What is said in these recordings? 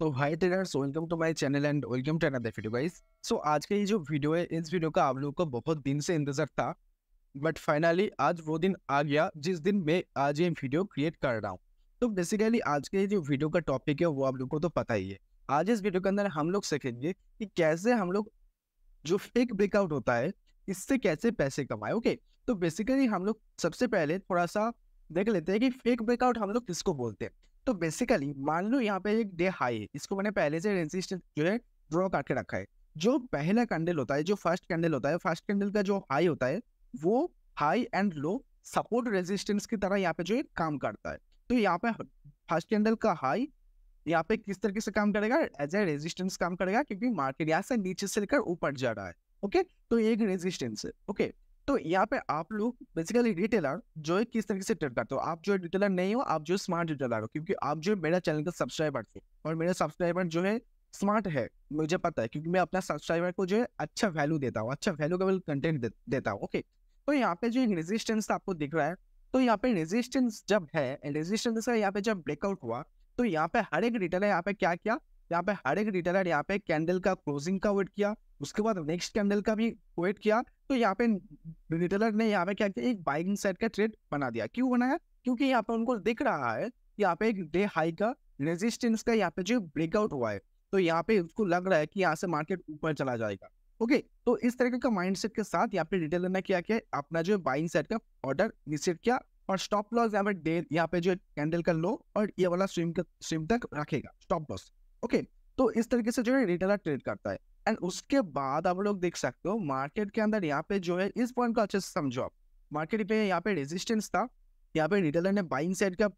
तो hi traders welcome to my channel and welcome to another video guys so आज का ये जो वीडियो है इस वीडियो का आप लोगों को बहुत दिन से इंतजार था बट फाइनली आज वो दिन आ गया जिस दिन मैं आज ये वीडियो क्रिएट कर रहा हूँ तो बेसिकली आज के जो वीडियो का टॉपिक है वो आप लोग को तो पता ही है आज इस वीडियो के अंदर हम लोग सीखेंगे कि कैसे हम लोग जो फेक ब्रेकआउट होता है इससे कैसे पैसे कमाए ओके तो बेसिकली हम लोग सबसे पहले थोड़ा सा देख लेते हैं कि फेक ब्रेकआउट हम लोग किसको बोलते हैं तो बेसिकली मान लो यहाँ पे एक डे हाई है इसको मैंने पहले से रेजिस्टेंस जो है ड्रॉ करके रखा है जो पहला कैंडल होता है जो फर्स्ट कैंडल होता है फर्स्ट कैंडल का जो हाई होता है वो high and low support resistance की तरह यहाँ पे जो है काम करता है तो यहाँ पे फर्स्ट कैंडल का हाई यहाँ पे किस तरीके से काम करेगा एज ए रेजिस्टेंस काम करेगा क्योंकि मार्केट यहाँ से नीचे से लेकर ऊपर जा रहा है ओके तो एक रेजिस्टेंस है ओके तो यहाँ पे आप लोग बेसिकली रिटेलर जो है किस तरीके से ट्रेड करते हो आप जो है रिटेलर नहीं हो आप जो स्मार्ट रिटेलर हो क्योंकि आप जो मेरा चैनल का सब्सक्राइबर थे और मेरा सब्सक्राइबर जो है स्मार्ट है मुझे पता है क्योंकि मैं अपना सब्सक्राइबर को जो है अच्छा वैल्यू देता हूँ अच्छा वैल्यू केवल कंटेंट दे, देता हूँ ओके तो यहाँ पे जो रेजिस्टेंस आपको दिख रहा है तो यहाँ पे रेजिस्टेंस जब है रेजिस्टेंस का यहाँ पे जब ब्रेकआउट हुआ तो यहाँ पे हर एक रिटेलर यहाँ पे क्या किया यहाँ पे हर एक रिटेलर यहाँ पे कैंडल का क्लोजिंग का वेट किया उसके बाद नेक्स्ट कैंडल का भी वेट किया तो यहाँ पे रिटेलर ने यहाँ पे क्या किया एक बाइंग साइड का ट्रेड बना दिया क्यों बनाया क्योंकि यहाँ पे उनको दिख रहा है यहाँ पे एक डे हाई का रेजिस्टेंस का यहाँ पे जो ब्रेकआउट हुआ है तो यहाँ पे उसको लग रहा है कि यहाँ से मार्केट ऊपर चला जाएगा ओके तो इस तरीके का माइंडसेट के साथ यहाँ पे रिटेलर ने क्या किया अपना जो बाइंग साइड का ऑर्डर रिसीव किया और स्टॉप लॉस यहाँ पे डे यहाँ पे जो कैंडल का लो और ये वाला स्विम का स्विम तक रखेगा स्टॉप लॉस ओके तो इस तरीके से जो है रिटेलर ट्रेड करता है एंड उसके बाद आप लोग देख सकते हो मार्केट के अंदर यहाँ पे जो है इस पॉइंट को अच्छे से समझो आप मार्केट पे यहाँ पे रेजिस्टेंस था यहाँ पे रिटेलर ने बाइंग साइड का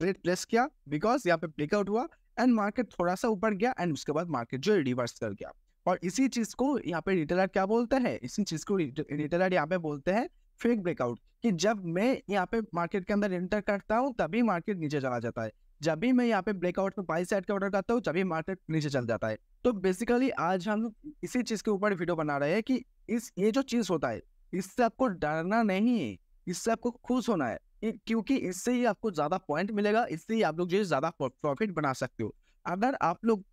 ट्रेड प्लेस किया बिकॉज यहाँ पे ब्रेकआउट हुआ एंड मार्केट थोड़ा सा ऊपर गया एंड उसके बाद मार्केट जो है रिवर्स कर गया और इसी चीज को यहाँ पे रिटेलर क्या बोलते हैं इसी चीज को रिटेलर यहाँ पे बोलते हैं फेक ब्रेकआउट कि जब मैं यहाँ पे मार्केट के अंदर एंटर करता हूँ तभी मार्केट नीचे चला जाता है जब भी मैं यहाँ पे ब्रेकआउट में बाई साइड का ऑर्डर करता हूँ जब भी मार्केट नीचे चल जाता है तो बेसिकली आज हम इसी चीज के ऊपर वीडियो बना रहे हैं कि इस ये जो चीज होता है इससे आपको डरना नहीं है इससे आपको खुश होना है क्योंकि इससे ही आपको ज्यादा पॉइंट मिलेगा इससे ही आप लोग जो है ज्यादा प्रॉफिट बना सकते हो अगर आप लोग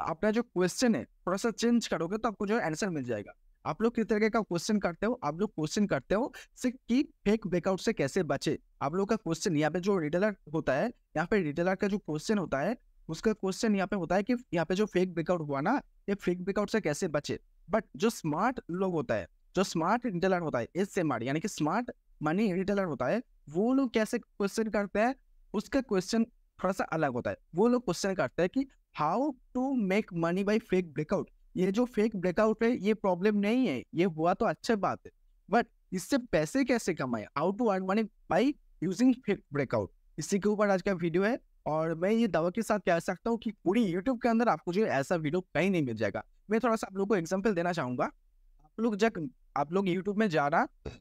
अपना जो क्वेश्चन है थोड़ा सा चेंज करोगे तो आपको जो है आंसर मिल जाएगा आप लोग किस तरीके का क्वेश्चन करते हो आप लोग क्वेश्चन करते हो कि फेक ब्रेकआउट से कैसे बचे आप लोग का क्वेश्चन यहाँ पे जो रिटेलर होता है यहाँ पे रिटेलर का जो क्वेश्चन होता है उसका क्वेश्चन यहाँ पे होता है कि यहाँ पे जो फेक ब्रेकआउट हुआ ना ये फेक ब्रेकआउट से कैसे बचे बट जो स्मार्ट लोग होता है जो स्मार्ट रिटेलर होता है एस एम आर यानी कि स्मार्ट मनी रिटेलर होता है वो लोग कैसे क्वेश्चन करते हैं उसका क्वेश्चन थोड़ा सा अलग होता है वो लोग क्वेश्चन करते हैं कि how to make money by fake breakout ये जो फेक ब्रेकआउट है ये प्रॉब्लम नहीं है ये हुआ तो अच्छी बात है बट इससे पैसे कैसे कमाए how to earn money by using fake breakout इसी के ऊपर आज का वीडियो है और मैं ये दवा के साथ कह सकता हूँ कि पूरी यूट्यूब के अंदर आपको जो ऐसा वीडियो कहीं नहीं मिल जाएगा मैं थोड़ा सा आप लोग को एग्जाम्पल देना चाहूंगा आप लोग जब आप लोग यूट्यूब में जा रहा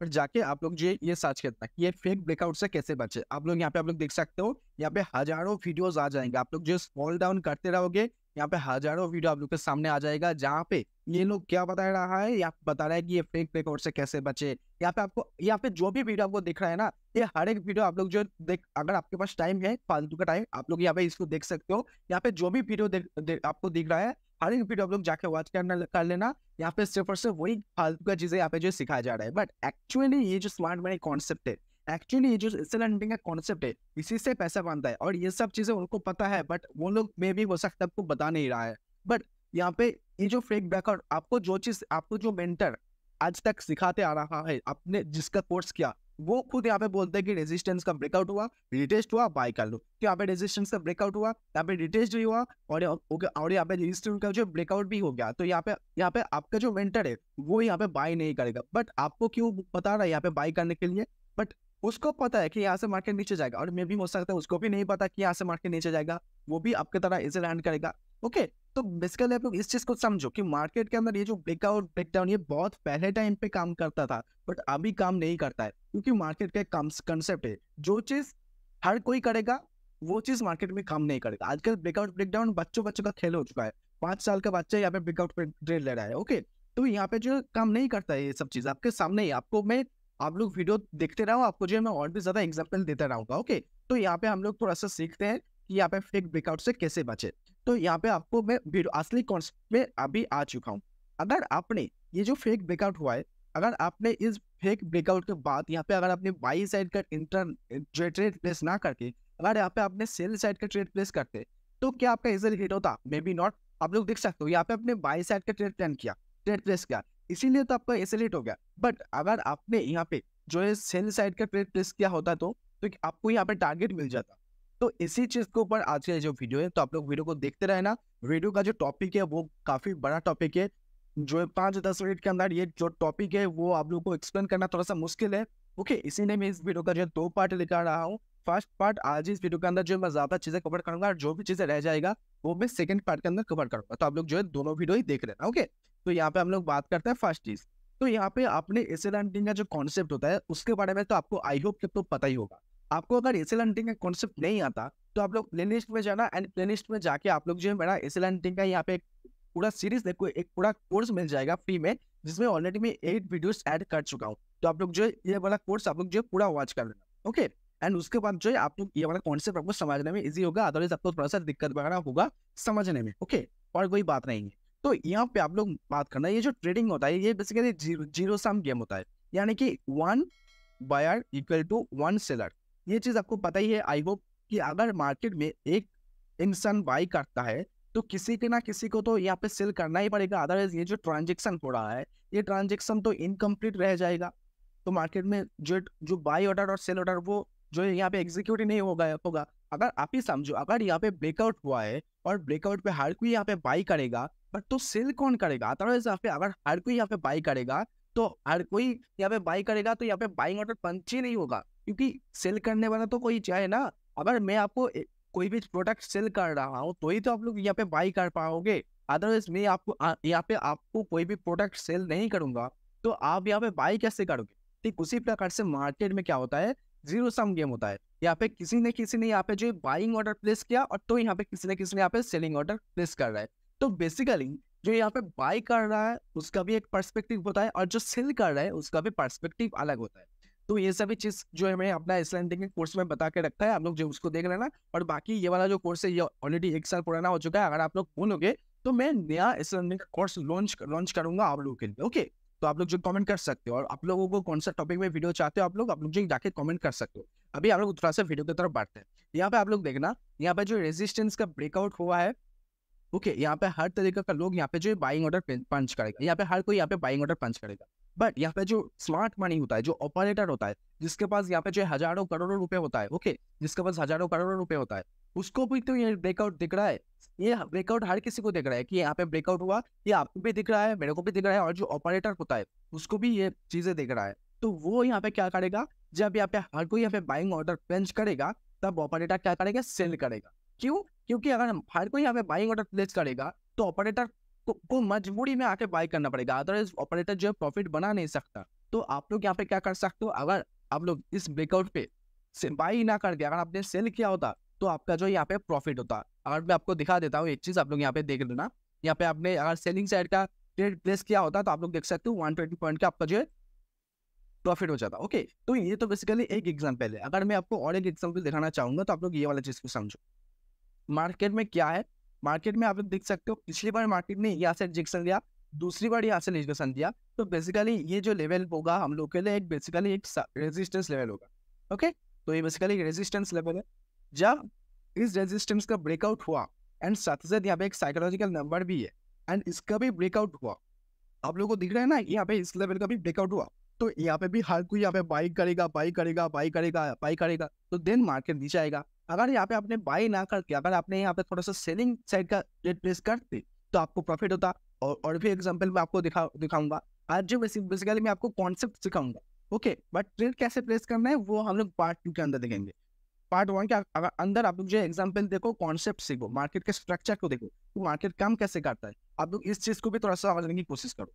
और जाके आप लोग जो ये सर्च करता कि ये फेक ब्रेकआउट से कैसे बचे आप लोग यहाँ पे आप लोग देख सकते हो यहाँ पे हजारों वीडियोज आ जाएंगे आप लोग जो स्क्रॉल डाउन करते रहोगे यहाँ पे हजारों वीडियो आप लोग के सामने आ जाएगा जहाँ पे ये लोग क्या बता रहा है या बता रहा है कि ये फेक रिकॉर्ड से कैसे बचे यहाँ पे आपको यहाँ पे जो भी वीडियो आपको दिख रहा है ना ये हर एक वीडियो आप लोग जो देख अगर आपके पास टाइम है फालतू का टाइम आप लोग यहाँ पे इसको देख सकते हो यहाँ पे जो भी वीडियो आपको दिख रहा है हर एक वीडियो आप लोग जाके वॉच करना कर लेना यहाँ पे सिर्फ और सिर्फ वही फालतू का चीजें यहाँ पे जो सिखाया जा रहा है बट एक्चुअली ये जो स्मार्ट मनी कॉन्सेप्ट है एक्चुअली ये जो सेल हंटिंग का कॉन्सेप्ट है इसी से पैसा बनता है और ये सब चीज़ें उनको पता है बट वो लोग मे भी हो सकता है आपको बता नहीं रहा है बट यहाँ पे ये जो फेक बैकआउट आपको जो चीज़ आपको जो मेंटर आज तक सिखाते आ रहा है आपने जिसका कोर्स किया वो खुद यहाँ पे बोलते हैं कि रेजिस्टेंस का ब्रेकआउट हुआ रिटेस्ट हुआ बाय कर लो तो यहाँ पे रेजिस्टेंस का ब्रेकआउट हुआ यहाँ पे रिटेस्ट भी हुआ और और यहाँ पे रेजिस्टेंस का जो ब्रेकआउट भी हो गया तो यहाँ पे यहाँ पे आपका जो मेंटर है वो यहाँ पे बाय नहीं करेगा बट आपको क्यों बता रहा है यहाँ पे बाय करने के लिए बट उसको पता है कि यहाँ से मार्केट नीचे जाएगा और मे भी हो सकता है उसको भी नहीं पता कि यहाँ से मार्केट नीचे जाएगा वो भी आपके तरह इसे लैंड करेगा ओके तो बेसिकली आप लोग इस चीज को समझो कि मार्केट के अंदर ये जो ब्रेकआउट ब्रेकडाउन ये बहुत पहले टाइम पे काम करता था बट अभी काम नहीं करता है क्योंकि मार्केट का एक कंसेप्ट है जो चीज हर कोई करेगा वो चीज मार्केट में काम नहीं करेगा आजकल ब्रेकआउट ब्रेकडाउन बच्चों बच्चों का खेल हो चुका है पांच साल का बच्चा यहाँ पे ब्रेकआउट ट्रेड ले रहा है ओके तो यहाँ पे जो काम नहीं करता है ये सब चीज आपके सामने ही आपको मैं आप लोग वीडियो देखते रहो आपको जो है मैं और भी ज्यादा एग्जाम्पल देता रहूंगा ओके तो यहाँ पे हम लोग थोड़ा सा सीखते हैं कि यहाँ पे फेक ब्रेकआउट से कैसे बचे तो यहाँ पे आपको मैं असली कॉन्सेप्ट में अभी आ चुका हूँ अगर आपने ये जो फेक ब्रेकआउट हुआ है अगर आपने इस फेक ब्रेकआउट के बाद यहाँ पे अगर आपने बाई साइड का इंटर ट्रेड प्लेस ना करके अगर यहाँ पे आपने सेल साइड का ट्रेड प्लेस करते तो क्या आपका इजल हिट होता मे बी नॉट आप लोग देख सकते हो यहाँ पे आपने बाई साइड का ट्रेड प्लान किया ट्रेड प्लेस किया इसीलिए तो आपका एसएल हिट हो गया बट अगर आपने यहाँ पे जो है सेल साइड का ट्रेड प्लेस किया होता तो तो आपको यहाँ पे टारगेट मिल जाता तो इसी चीज के ऊपर आज का जो वीडियो है तो आप लोग वीडियो को देखते रहना वीडियो का जो टॉपिक है वो काफी बड़ा टॉपिक है जो है पांच दस मिनट के अंदर ये जो टॉपिक है वो आप लोग को एक्सप्लेन करना थोड़ा सा मुश्किल है ओके इसीलिए मैं इस वीडियो का जो दो पार्ट लिखा रहा हूँ फर्स्ट पार्ट आज इस वीडियो के अंदर जो मैं ज्यादा चीजें कवर करूंगा और जो भी चीजें रह जाएगा वो मैं सेकंड पार्ट के अंदर कवर करूंगा तो आप लोग जो है दोनों वीडियो ही देख लेना ओके तो यहाँ पे हम लोग बात करते हैं फर्स्ट चीज तो यहाँ पे आपने एसेल हंटिंग का जो कॉन्सेप्ट होता है उसके बारे में तो आपको आई होप तो पता ही होगा आपको अगर एसेल हंटिंग का कॉन्सेप्ट नहीं आता तो आप लोग प्ले लिस्ट में जाना एंड प्ले लिस्ट में जाके आप लोग जो है मेरा एसेल हंटिंग का यहाँ पे पूरा सीरीज देखो एक पूरा कोर्स मिल जाएगा फ्री में जिसमें ऑलरेडी मैं एट वीडियोस ऐड कर चुका हूँ तो आप लोग जो है ये वाला कोर्स आप लोग जो है पूरा वॉच कर लेना ओके एंड उसके बाद जो है आप लोग ये वाला कॉन्सेप्ट आपको समझने में इजी होगा अदरवाइज आपको थोड़ा सा दिक्कत वगैरह होगा समझने में ओके और कोई बात नहीं है तो यहाँ पे आप लोग बात करना ये जो ट्रेडिंग होता है ये बेसिकली जीरो, सम गेम होता है यानी कि one buyer equal to one seller ये चीज़ आपको पता ही है आई होप कि अगर मार्केट में एक इंसान बाई करता है तो किसी के ना किसी को तो यहाँ पे सेल करना ही पड़ेगा अदरवाइज ये जो ट्रांजेक्शन हो रहा है ये ट्रांजेक्शन तो इनकम्प्लीट रह जाएगा तो मार्केट में जो जो बाई ऑर्डर और सेल ऑर्डर वो जो यहाँ पे एग्जीक्यूट ही नहीं होगा होगा अगर आप ही समझो अगर यहाँ पे ब्रेकआउट हुआ है और ब्रेकआउट पे हर कोई यहाँ पे बाई करेगा बट तो सेल कौन करेगा अदरवाइज यहाँ पे अगर हर कोई यहाँ पे बाई करेगा तो हर कोई यहाँ पे बाई करेगा तो यहाँ पे बाइंग ऑर्डर पंच ही नहीं होगा क्योंकि सेल करने वाला तो कोई चाहे ना अगर मैं आपको कोई भी प्रोडक्ट सेल कर रहा हूँ तो ही तो आप लोग यहाँ पे बाई कर पाओगे अदरवाइज मैं आपको यहाँ पे आपको कोई भी प्रोडक्ट सेल नहीं करूंगा तो आप यहाँ पे बाई कैसे करोगे ठीक उसी प्रकार से मार्केट में क्या होता है जीरो सम गेम होता है यहाँ पे किसी ने किसी ने यहाँ पे जो बाइंग ऑर्डर प्लेस किया और तो यहाँ पे किसी ने किसी ने यहाँ पे सेलिंग ऑर्डर प्लेस कर रहा है तो बेसिकली जो यहाँ पे बाई कर रहा है उसका भी एक पर्सपेक्टिव होता है और जो सेल कर रहा है उसका भी पर्सपेक्टिव अलग होता है तो ये सभी चीज जो हमें अपना इस्लाम के कोर्स में बता के रखता है आप लोग जो उसको देख लेना और बाकी ये वाला जो कोर्स है ये ऑलरेडी एक साल पुराना हो चुका है अगर आप लोग बोलोगे तो मैं नया इस्लाम कोर्स लॉन्च लॉन्च करूंगा आप लोगों के लिए ओके तो आप लोग जो कमेंट कर सकते हो और आप लोगों को कौन सा टॉपिक में वीडियो चाहते हो आप लोग आप लोग जो जाके कमेंट कर सकते हो अभी आप लोग थोड़ा सा वीडियो की तरफ बढ़ते हैं यहाँ पे आप लोग देखना यहाँ पे जो रेजिस्टेंस का ब्रेकआउट हुआ है ओके यहाँ पे हर तरीके का लोग यहाँ पे जो बाइंग ऑर्डर पंच करेगा यहाँ पे हर कोई यहाँ पे बाइंग ऑर्डर पंच करेगा बट यहाँ पे जो स्मार्ट मनी होता है जो ऑपरेटर होता है जिसके पास यहाँ पे जो हजारों करोड़ों रुपए होता है ओके जिसके पास हजारों करोड़ों रुपए होता है उसको भी तो ये ब्रेकआउट दिख रहा है ये ब्रेकआउट हर किसी को दिख रहा है कि यहाँ पे ब्रेकआउट हुआ ये आपको भी दिख रहा है मेरे को भी दिख रहा है और जो ऑपरेटर होता है उसको भी ये चीजें दिख रहा है तो वो यहाँ पे क्या करेगा जब यहाँ पे हर कोई यहाँ पे बाइंग ऑर्डर प्लेस करेगा तब ऑपरेटर क्या करेगा सेल करेगा क्यों क्योंकि अगर हर कोई यहाँ पे बाइंग ऑर्डर प्लेस करेगा तो ऑपरेटर को, मजबूरी में आके बाई करना पड़ेगा अदरवाइज ऑपरेटर जो है प्रॉफिट बना नहीं सकता तो आप लोग यहाँ पे क्या कर सकते हो अगर आप लोग इस ब्रेकआउट पे बाई ना कर दिया अगर आपने सेल किया होता तो आपका जो यहाँ पे प्रॉफिट होता अगर मैं आपको दिखा देता हूँ एक चीज़ आप लोग यहाँ पे देख लेना यहाँ पे आपने अगर सेलिंग साइड का ट्रेड प्लेस किया होता तो आप लोग देख सकते हो वन ट्वेंटी पॉइंट का आपका जो है प्रॉफिट हो जाता ओके तो ये तो बेसिकली एक एग्जाम्पल है अगर मैं आपको और एक एग्जाम्पल दिखाना चाहूंगा तो आप लोग ये वाला चीज़ को समझो मार्केट में क्या है मार्केट में आप लोग देख सकते हो पिछली बार मार्केट ने यहाँ से रिजेक्शन दिया दूसरी बार यहाँ से रिजेक्शन दिया तो बेसिकली ये जो लेवल होगा हम लोग के लिए एक बेसिकली एक रेजिस्टेंस लेवल होगा ओके तो ये बेसिकली रेजिस्टेंस लेवल है जब इस रेजिस्टेंस का ब्रेकआउट हुआ एंड साथ ही साथ यहाँ पे एक साइकोलॉजिकल नंबर भी है एंड इसका भी ब्रेकआउट हुआ आप लोगों को दिख रहा है ना यहाँ पे इस लेवल का भी ब्रेकआउट हुआ तो यहाँ पे भी हर कोई यहाँ पे बाई करेगा बाई करेगा बाई करेगा बाई करेगा तो देन मार्केट नीचे आएगा अगर यहाँ पे आपने बाई ना करके अगर आपने यहाँ पे थोड़ा सा सेलिंग साइड का रेट प्लेस करते तो आपको प्रॉफिट होता और और भी एग्जाम्पल मैं आपको दिखा दिखाऊंगा आज जो बेसिकली मैं आपको कॉन्सेप्ट सिखाऊंगा ओके बट ट्रेड कैसे प्लेस करना है वो हम लोग पार्ट टू के अंदर देखेंगे पार्ट वन के अगर अंदर आप लोग जो एग्जाम्पल देखो कॉन्सेप्ट सीखो मार्केट के स्ट्रक्चर को देखो तो मार्केट काम कैसे करता है आप लोग इस चीज को भी थोड़ा सा समझने की कोशिश करो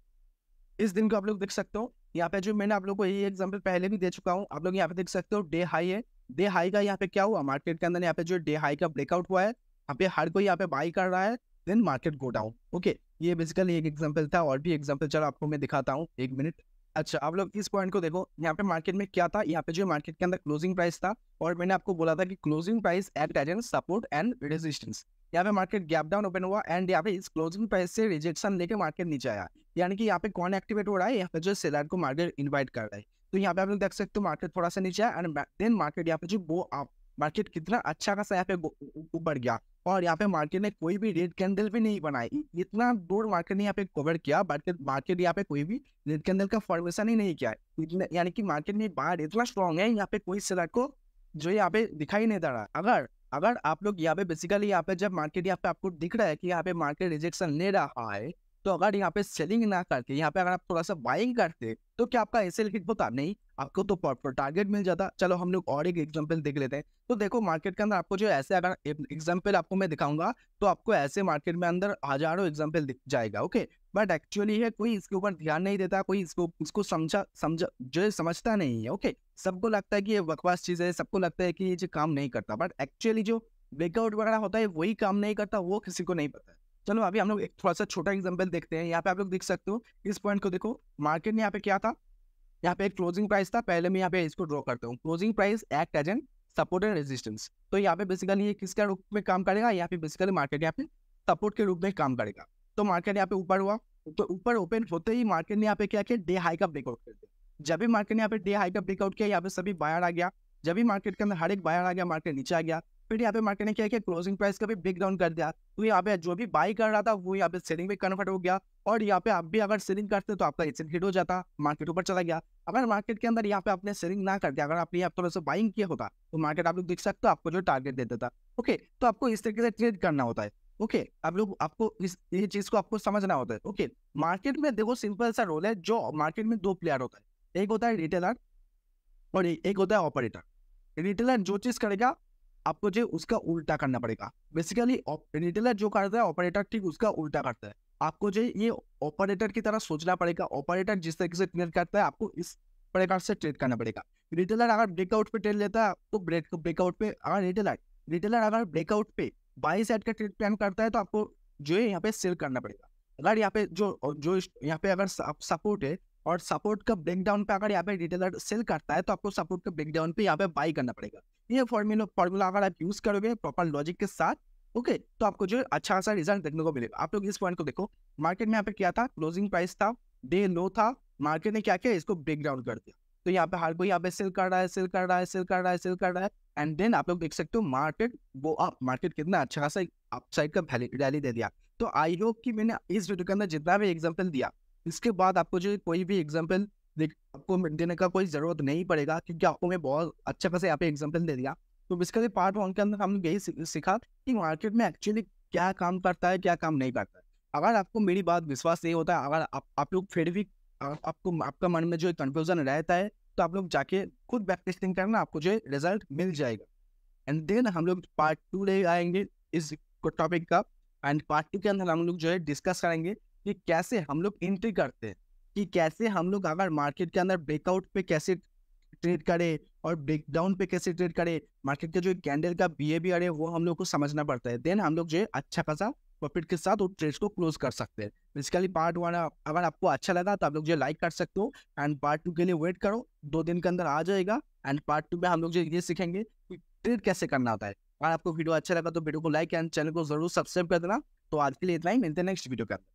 इस दिन को आप लोग देख सकते हो यहाँ पे जो मैंने आप लोग को ये एग्जाम्पल पहले भी दे चुका हूँ आप लोग यहाँ पे देख सकते हो डे हाई है डे हाई का यहाँ पे क्या हुआ मार्केट के अंदर यहाँ पे जो डे हाई का ब्रेकआउट हुआ है यहाँ पे हर कोई यहाँ पे बाई कर रहा है then market go down okay ये बेसिकली एक एग्जाम्पल था और भी एग्जाम्पल चलो आपको मैं दिखाता हूँ एक मिनट अच्छा आप लोग इस पॉइंट को देखो यहाँ पे मार्केट में क्या था यहाँ पे जो मार्केट के अंदर क्लोजिंग प्राइस था और मैंने आपको बोला था कि closing price act as an support and resistance यहाँ पे मार्केट गैप डाउन ओपन हुआ एंड यहाँ पे इस क्लोजिंग प्राइस से रिजेक्शन लेके मार्केट नीचे आया यानी कि यहाँ पे कौन एक्टिवेट हो रहा है यहाँ पे जो सेलर को मार्केट इन्वाइट कर रहा है तो यहाँ पे आप लोग देख सकते हो मार्केट थोड़ा सा नीचे है एंड देन मार्केट यहाँ पे जो वो मार्केट कितना अच्छा खासा यहाँ पे ऊपर गया और यहाँ पे मार्केट ने कोई भी रेड कैंडल भी नहीं बनाई इतना दूर मार्केट ने यहाँ पे कवर किया मार्केट मार्केट यहाँ पे कोई भी रेड कैंडल का फॉर्मेशन ही नहीं किया यानी कि मार्केट में बाहर इतना स्ट्रॉन्ग है यहाँ पे कोई सेलर को जो यहाँ पे दिखाई नहीं दे रहा अगर अगर आप लोग यहाँ पे बेसिकली यहाँ पे जब मार्केट यहाँ पे आपको दिख रहा है कि यहाँ पे मार्केट रिजेक्शन ले रहा है तो अगर यहाँ पे सेलिंग ना करके यहाँ पे अगर आप थोड़ा सा बाइंग करते तो क्या आपका ऐसे हिट होता नहीं आपको तो टारगेट मिल जाता चलो हम लोग और एक एग्जाम्पल देख लेते हैं तो देखो मार्केट के अंदर आपको जो ऐसे अगर एग्जाम्पल आपको मैं दिखाऊंगा तो आपको ऐसे मार्केट में अंदर हजारों एग्जाम्पल दिख जाएगा ओके बट एक्चुअली है कोई इसके ऊपर ध्यान नहीं देता कोई इसको इसको समझा समझा जो समझता नहीं है ओके सबको लगता है कि ये बकवास चीज़ है सबको लगता है कि ये काम नहीं करता बट एक्चुअली जो ब्रेकआउट वगैरह होता है वही काम नहीं करता वो किसी को नहीं पता चलो अभी हम लोग एक थोड़ा सा छोटा एग्जाम्पल देखते हैं यहाँ पे आप लोग देख सकते हो इस पॉइंट को देखो मार्केट ने यहाँ पे क्या था यहाँ पे एक क्लोजिंग प्राइस था पहले मैं यहाँ पे इसको ड्रॉ करता हूँ closing price act as an support and resistance तो यहाँ पे बेसिकली ये किसका रूप में काम करेगा यहाँ पे बेसिकली मार्केट यहाँ पे सपोर्ट के रूप में काम करेगा तो मार्केट यहाँ पे ऊपर हुआ तो ऊपर ओपन होते ही मार्केट ने यहाँ पे क्या किया डे हाई का ब्रेकआउट कर दिया जब भी मार्केट ने यहाँ पे डे हाई का ब्रेकआउट किया यहाँ पे सभी बायर आ गया जब भी मार्केट के अंदर हर एक बायर आ गया मार्केट नीचे आ गया फिर यहाँ पे मार्केट ने क्या किया क्लोजिंग प्राइस का भी ब्रेक डाउन कर दिया तो यहाँ पे जो भी बाई कर रहा था वो यहाँ पे सेलिंग में कन्वर्ट हो गया और यहाँ पे आप भी अगर सेलिंग करते तो आपका एक्सेंट हिट हो जाता मार्केट ऊपर चला गया अगर मार्केट के अंदर यहाँ पे आपने सेलिंग ना कर दिया अगर आपने यहाँ थोड़ा सा बाइंग किया होता तो मार्केट आप लोग देख सकते हो आपको जो टारगेट देता था ओके तो आपको इस तरीके से ट्रेड करना होता है ओके आप लोग आपको इस ये चीज को आपको समझना होता है ओके मार्केट में देखो सिंपल सा रोल है जो मार्केट में दो प्लेयर होता है एक होता है रिटेलर और एक होता है ऑपरेटर रिटेलर जो चीज करेगा आपको जो उसका उल्टा करना पड़ेगा बेसिकली रिटेलर जो करता है ऑपरेटर ठीक उसका उल्टा करता है आपको जो ये ऑपरेटर की तरह सोचना पड़ेगा ऑपरेटर जिस तरीके से ट्रेड करता है आपको इस प्रकार से ट्रेड करना पड़ेगा रिटेलर अगर ब्रेकआउट पे ट्रेड लेता है तो ब्रेक ब्रेकआउट पे अगर रिटेलर रिटेलर अगर ब्रेकआउट पे बाई साइड का ट्रेड प्लान करता है तो आपको जो है यहाँ पे सेल करना पड़ेगा अगर यहाँ पे जो जो यहाँ पे अगर सपोर्ट है और सपोर्ट का ब्रेकडाउन पे अगर यहाँ पे रिटेलर सेल करता है तो आपको सपोर्ट का ब्रेकडाउन पे यहाँ पे बाई करना पड़ेगा ये फॉर्मूला फॉर्मूला अगर आप यूज करोगे प्रॉपर लॉजिक के साथ ओके तो आपको जो अच्छा खासा रिजल्ट देखने को मिलेगा आप लोग इस पॉइंट को देखो मार्केट में यहाँ पे क्या था क्लोजिंग प्राइस था डे लो था मार्केट ने क्या किया इसको ब्रेकडाउन कर दिया तो यहाँ पे हर कोई यहाँ पे सेल कर रहा है सेल कर रहा है सेल कर रहा है सेल कर रहा है एंड देन आप लोग देख सकते हो मार्केट वो आप मार्केट कितना अच्छा खासा अपसाइड का रैली दे दिया तो आई होप कि मैंने इस वीडियो के अंदर जितना भी एग्जाम्पल दिया इसके बाद आपको जो कोई भी एग्जाम्पल देख आपको देने का कोई ज़रूरत नहीं पड़ेगा क्योंकि आपको मैं बहुत अच्छा खासा यहाँ पे एग्जाम्पल दे दिया तो बेसिकली पार्ट वन के अंदर हमने यही सीखा कि मार्केट में एक्चुअली क्या काम करता है क्या काम नहीं करता है अगर आपको मेरी बात विश्वास नहीं होता है अगर आप लोग फिर भी आपको आपका मन में जो कन्फ्यूजन रहता है तो आप लोग जाके खुद बैक टेस्टिंग करना आपको जो रिजल्ट मिल जाएगा एंड देन हम लोग पार्ट टू ले आएंगे इस टॉपिक का एंड पार्ट टू के अंदर हम लोग जो है डिस्कस करेंगे कि कैसे हम लोग एंट्री करते हैं कि कैसे हम लोग अगर मार्केट के अंदर ब्रेकआउट पे कैसे ट्रेड करे और ब्रेकडाउन पे कैसे ट्रेड करे मार्केट का जो कैंडल का बिहेवियर है वो हम लोग को समझना पड़ता है देन हम लोग जो है अच्छा खासा प्रॉफिट के साथ वो ट्रेड को क्लोज कर सकते हैं बेसिकली पार्ट वन अगर आपको अच्छा लगा तो आप लोग जो लाइक कर सकते हो एंड पार्ट टू के लिए वेट करो दो दिन के अंदर आ जाएगा एंड पार्ट टू में हम लोग जो ये सीखेंगे कि ट्रेड कैसे करना होता है अगर आपको वीडियो अच्छा लगा तो वीडियो को लाइक एंड चैनल को जरूर सब्सक्राइब कर देना तो आज के लिए इतना ही मिलते हैं नेक्स्ट वीडियो के